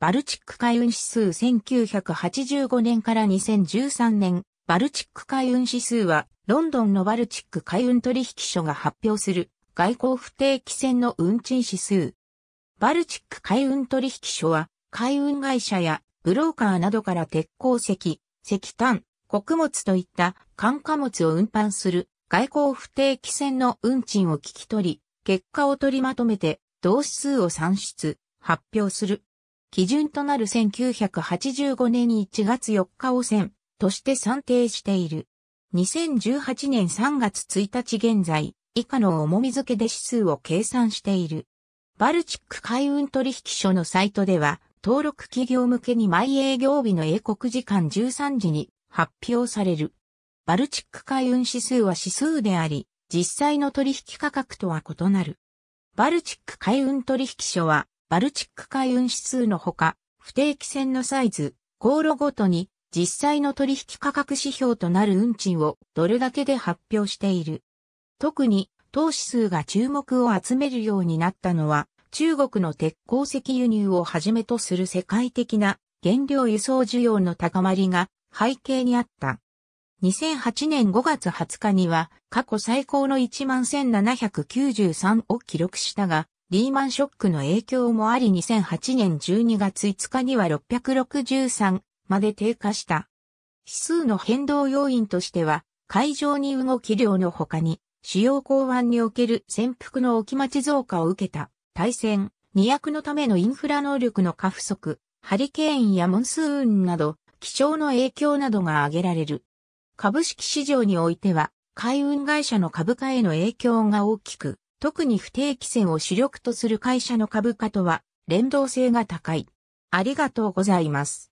バルチック海運指数1985年から2013年、バルチック海運指数は、ロンドンのバルチック海運取引所が発表する、外交不定期船の運賃指数。バルチック海運取引所は、海運会社やブローカーなどから鉄鉱石、石炭、穀物といった管貨物を運搬する外交不定期船の運賃を聞き取り、結果を取りまとめて、同指数を算出、発表する。基準となる1985年1月4日汚染として算定している。2018年3月1日現在、以下の重み付けで指数を計算している。バルチック海運取引所のサイトでは、登録企業向けに毎営業日の英国時間13時に発表される。バルチック海運指数は指数であり、実際の取引価格とは異なる。バルチック海運取引所はバルチック海運指数のほか、不定期船のサイズ、航路ごとに実際の取引価格指標となる運賃をドル建てで発表している。特に投指数が注目を集めるようになったのは、中国の鉄鉱石輸入をはじめとする世界的な原料輸送需要の高まりが背景にあった。2008年5月20日には過去最高の11,793を記録したが、リーマンショックの影響もあり2008年12月5日には663まで低下した。指数の変動要因としては、海上に動き量の他に、主要港湾における潜伏の置き待ち増加を受けた、対戦、二役のためのインフラ能力の過不足、ハリケーンやモンスーンなど、気象の影響などが挙げられる。株式市場においては、海運会社の株価への影響が大きく、特に不定期船を主力とする会社の株価とは連動性が高い。ありがとうございます。